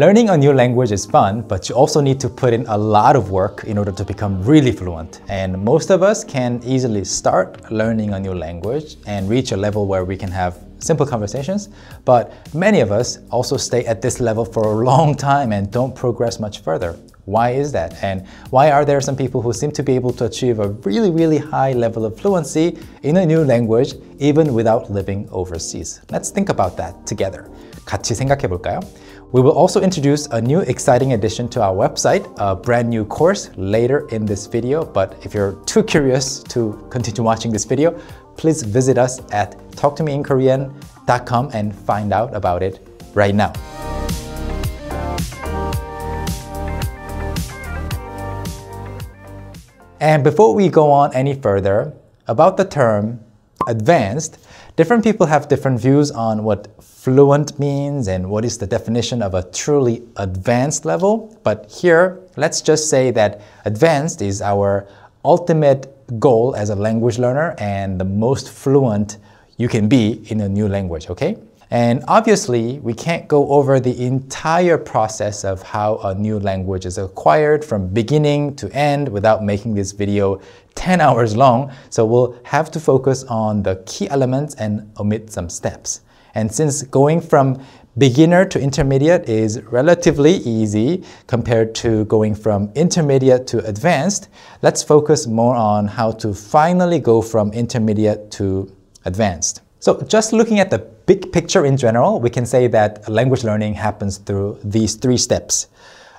Learning a new language is fun, but you also need to put in a lot of work in order to become really fluent. And most of us can easily start learning a new language and reach a level where we can have simple conversations, but many of us also stay at this level for a long time and don't progress much further. Why is that? And why are there some people who seem to be able to achieve a really, really high level of fluency in a new language even without living overseas? Let's think about that together. 같이 생각해 볼까요? We will also introduce a new exciting addition to our website, a brand new course later in this video. But if you're too curious to continue watching this video, please visit us at talktomeinkorean.com and find out about it right now. And before we go on any further, about the term advanced, Different people have different views on what fluent means and what is the definition of a truly advanced level. But here, let's just say that advanced is our ultimate goal as a language learner and the most fluent you can be in a new language, okay? And obviously, we can't go over the entire process of how a new language is acquired from beginning to end without making this video 10 hours long. So we'll have to focus on the key elements and omit some steps. And since going from beginner to intermediate is relatively easy compared to going from intermediate to advanced, let's focus more on how to finally go from intermediate to advanced. So just looking at the big picture in general, we can say that language learning happens through these three steps.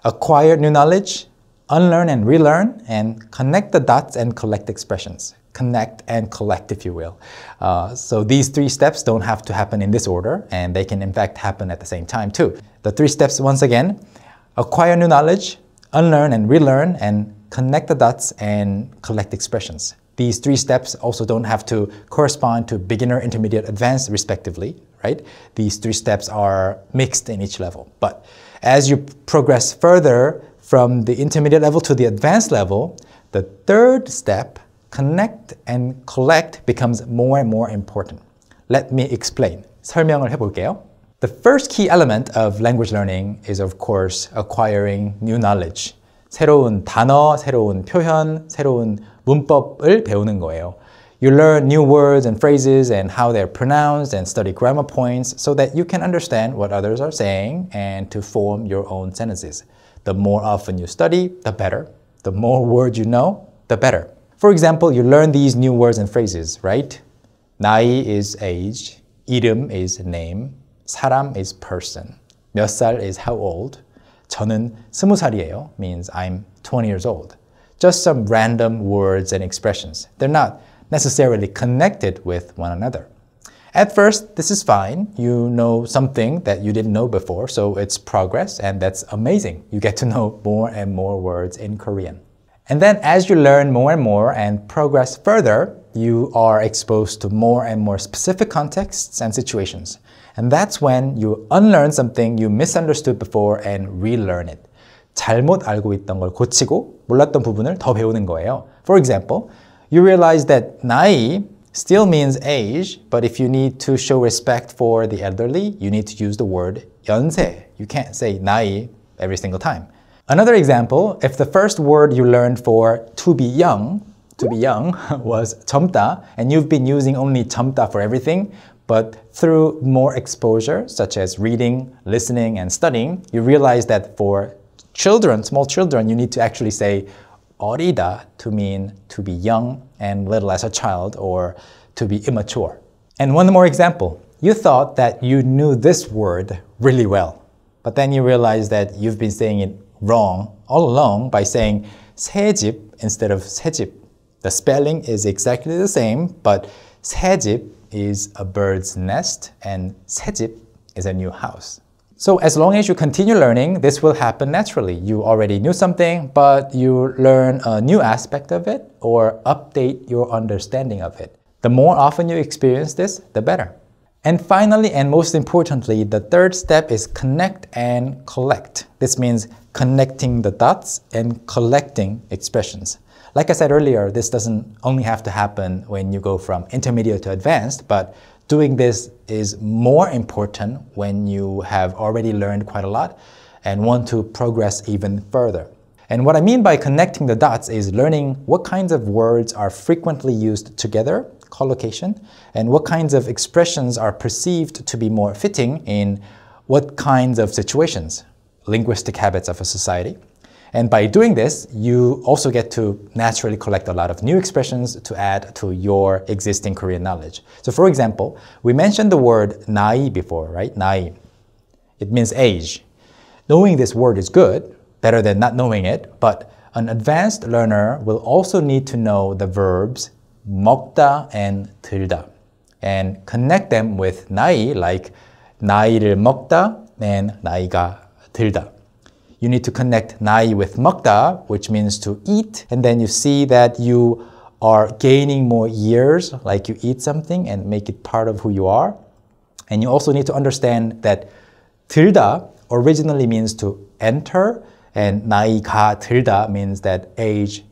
Acquire new knowledge, unlearn and relearn, and connect the dots and collect expressions. Connect and collect, if you will. Uh, so these three steps don't have to happen in this order, and they can in fact happen at the same time too. The three steps once again, acquire new knowledge, unlearn and relearn, and connect the dots and collect expressions. These three steps also don't have to correspond to beginner, intermediate, advanced respectively, right? These three steps are mixed in each level. But as you progress further from the intermediate level to the advanced level, the third step, connect and collect, becomes more and more important. Let me explain. 설명을 해볼게요. The first key element of language learning is of course acquiring new knowledge. 새로운 단어, 새로운 표현, 새로운 문법을 배우는 거예요. You learn new words and phrases and how they're pronounced and study grammar points so that you can understand what others are saying and to form your own sentences. The more often you study, the better. The more words you know, the better. For example, you learn these new words and phrases, right? 나이 is age, 이름 is name, 사람 is person, 몇 살 is how old, 저는 스무 살이에요 means I'm 20 years old just some random words and expressions. They're not necessarily connected with one another. At first, this is fine. You know something that you didn't know before, so it's progress, and that's amazing. You get to know more and more words in Korean. And then as you learn more and more and progress further, you are exposed to more and more specific contexts and situations. And that's when you unlearn something you misunderstood before and relearn it. 잘못 알고 있던 걸 고치고 몰랐던 부분을 더 배우는 거예요. For example, you realize that 나이 still means age, but if you need to show respect for the elderly, you need to use the word 연세. You can't say 나이 every single time. Another example, if the first word you learned for to be young, to be young was 젊다, and you've been using only 젊다 for everything, but through more exposure, such as reading, listening, and studying, you realize that for children, small children, you need to actually say orida to mean to be young and little as a child or to be immature. And one more example. You thought that you knew this word really well, but then you realize that you've been saying it wrong all along by saying 새집 instead of 새집. The spelling is exactly the same, but 새집 is a bird's nest and 새집 is a new house. So as long as you continue learning, this will happen naturally. You already knew something, but you learn a new aspect of it or update your understanding of it. The more often you experience this, the better. And finally, and most importantly, the third step is connect and collect. This means connecting the dots and collecting expressions. Like I said earlier, this doesn't only have to happen when you go from intermediate to advanced, but doing this is more important when you have already learned quite a lot and want to progress even further. And what I mean by connecting the dots is learning what kinds of words are frequently used together, collocation, and what kinds of expressions are perceived to be more fitting in what kinds of situations, linguistic habits of a society. And by doing this, you also get to naturally collect a lot of new expressions to add to your existing Korean knowledge. So for example, we mentioned the word nai before, right? Nai. It means age. Knowing this word is good, better than not knowing it, but an advanced learner will also need to know the verbs 먹다 and 들다 and connect them with 나이 like 나이를 먹다 and 나이가 들다 you need to connect nai with mukta, which means to eat, and then you see that you are gaining more years, like you eat something and make it part of who you are. And you also need to understand that tilda originally means to enter, and naika tilda means that age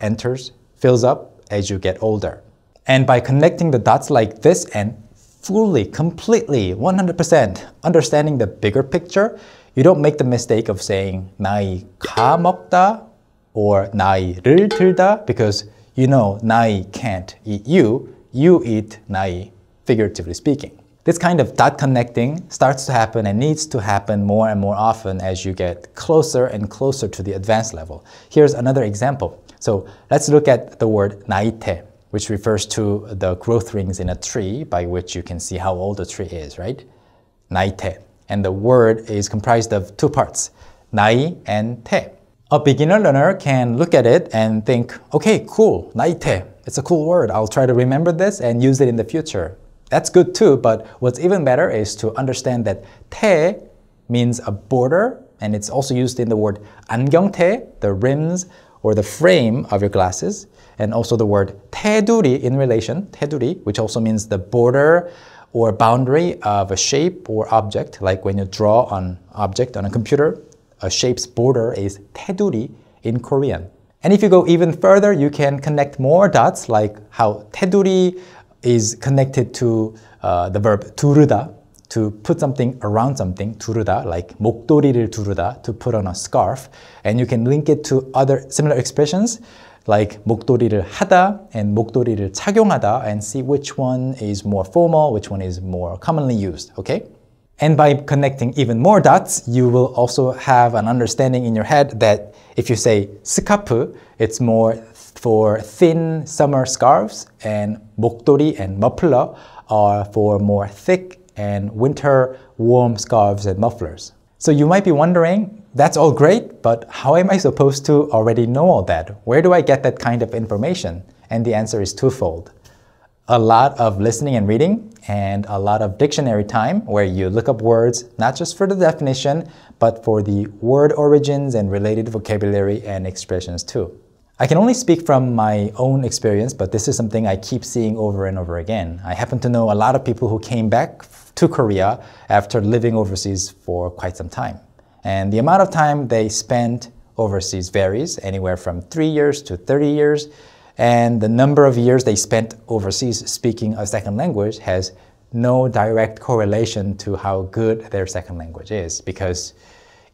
enters, fills up as you get older. And by connecting the dots like this and fully, completely, 100% understanding the bigger picture, you don't make the mistake of saying 나이 까먹다 or 나이를 들다 because you know 나이 can't eat you, you eat 나이, figuratively speaking. This kind of dot connecting starts to happen and needs to happen more and more often as you get closer and closer to the advanced level. Here's another example. So let's look at the word 나이테 which refers to the growth rings in a tree by which you can see how old the tree is, right? Naite. And the word is comprised of two parts, nai and te. A beginner learner can look at it and think, okay, cool, naite, it's a cool word. I'll try to remember this and use it in the future. That's good too, but what's even better is to understand that te means a border, and it's also used in the word 안경테, the rims, or the frame of your glasses, and also the word 테두리 in relation, 테두리, which also means the border or boundary of a shape or object, like when you draw an object on a computer, a shape's border is 테두리 in Korean. And if you go even further, you can connect more dots, like how 테두리 is connected to uh, the verb 두르다, to put something around something, 두르다, like 목도리를 두르다, to put on a scarf, and you can link it to other similar expressions like 목도리를 하다 and 목도리를 착용하다 and see which one is more formal, which one is more commonly used, okay? And by connecting even more dots, you will also have an understanding in your head that if you say 스카프, it's more for thin summer scarves and 목도리 and muffler are for more thick and winter warm scarves and mufflers. So you might be wondering, that's all great, but how am I supposed to already know all that? Where do I get that kind of information? And the answer is twofold. A lot of listening and reading, and a lot of dictionary time where you look up words, not just for the definition, but for the word origins and related vocabulary and expressions too. I can only speak from my own experience, but this is something I keep seeing over and over again. I happen to know a lot of people who came back to Korea after living overseas for quite some time. And the amount of time they spend overseas varies anywhere from three years to 30 years. And the number of years they spent overseas speaking a second language has no direct correlation to how good their second language is because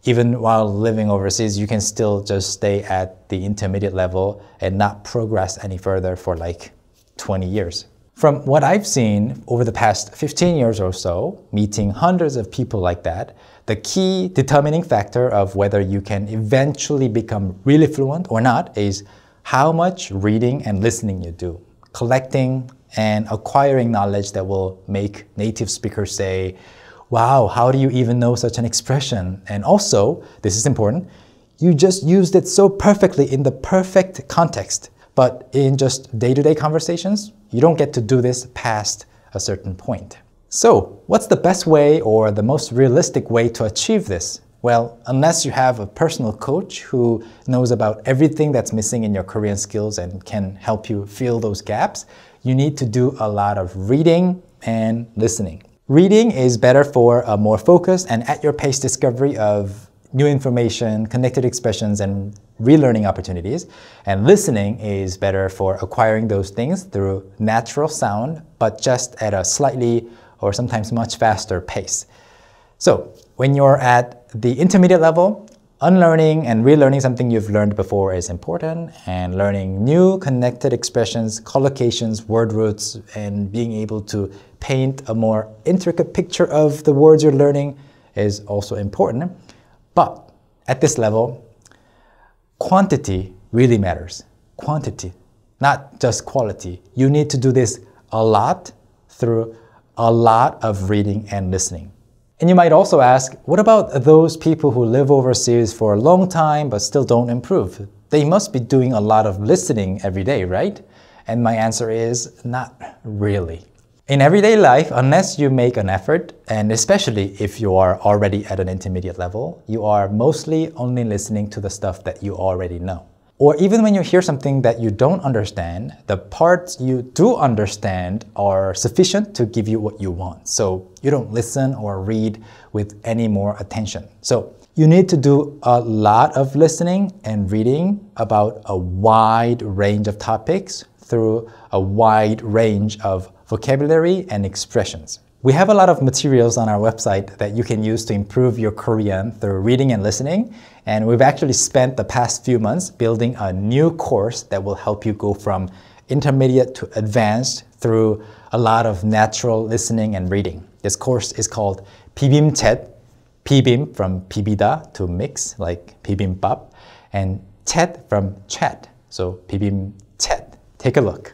even while living overseas, you can still just stay at the intermediate level and not progress any further for like 20 years. From what I've seen over the past 15 years or so, meeting hundreds of people like that, the key determining factor of whether you can eventually become really fluent or not is how much reading and listening you do, collecting and acquiring knowledge that will make native speakers say, wow, how do you even know such an expression? And also, this is important, you just used it so perfectly in the perfect context. But in just day-to-day -day conversations, you don't get to do this past a certain point. So what's the best way or the most realistic way to achieve this? Well, unless you have a personal coach who knows about everything that's missing in your Korean skills and can help you fill those gaps, you need to do a lot of reading and listening. Reading is better for a more focused and at your pace discovery of new information, connected expressions, and relearning opportunities. And listening is better for acquiring those things through natural sound, but just at a slightly or sometimes much faster pace. So when you're at the intermediate level, unlearning and relearning something you've learned before is important, and learning new connected expressions, collocations, word roots, and being able to paint a more intricate picture of the words you're learning is also important. But at this level, quantity really matters. Quantity, not just quality. You need to do this a lot through a lot of reading and listening. And you might also ask, what about those people who live overseas for a long time but still don't improve? They must be doing a lot of listening every day, right? And my answer is not really. In everyday life, unless you make an effort, and especially if you are already at an intermediate level, you are mostly only listening to the stuff that you already know. Or even when you hear something that you don't understand, the parts you do understand are sufficient to give you what you want. So you don't listen or read with any more attention. So you need to do a lot of listening and reading about a wide range of topics through a wide range of vocabulary and expressions. We have a lot of materials on our website that you can use to improve your Korean through reading and listening. And we've actually spent the past few months building a new course that will help you go from intermediate to advanced through a lot of natural listening and reading. This course is called Pibim Tet, Pibim from Pibida to mix, like Pibimbap, and Tet from chat, so Pibim Take a look.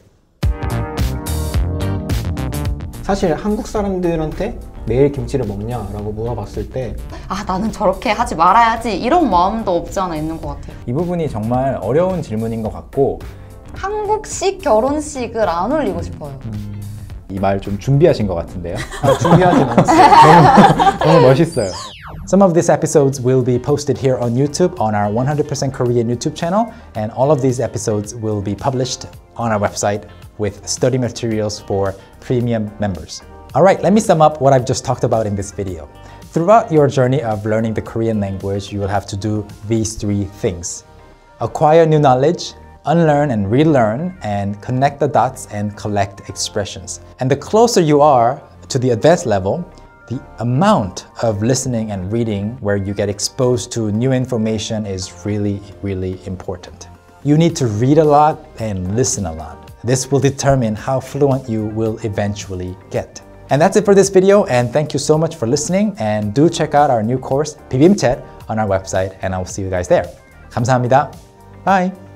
사실 한국 사람들한테 매일 김치를 먹냐라고 물어봤을 때 아 나는 저렇게 하지 말아야지 이런 마음도 없지 않아 있는 것 같아요 이 부분이 정말 어려운 질문인 것 같고 한국식 결혼식을 안 올리고 싶어요 음. 이말 좀 준비하신 것 같은데요 아, 준비하진 않았어요 너무, 너무 멋있어요 Some of these episodes will be posted here on YouTube on our 100% Korean YouTube channel, and all of these episodes will be published on our website with study materials for premium members. All right, let me sum up what I've just talked about in this video. Throughout your journey of learning the Korean language, you will have to do these three things. Acquire new knowledge, unlearn and relearn, and connect the dots and collect expressions. And the closer you are to the advanced level, the amount of listening and reading where you get exposed to new information is really, really important. You need to read a lot and listen a lot. This will determine how fluent you will eventually get. And that's it for this video, and thank you so much for listening, and do check out our new course, BBMChat, on our website, and I will see you guys there. 감사합니다. Bye!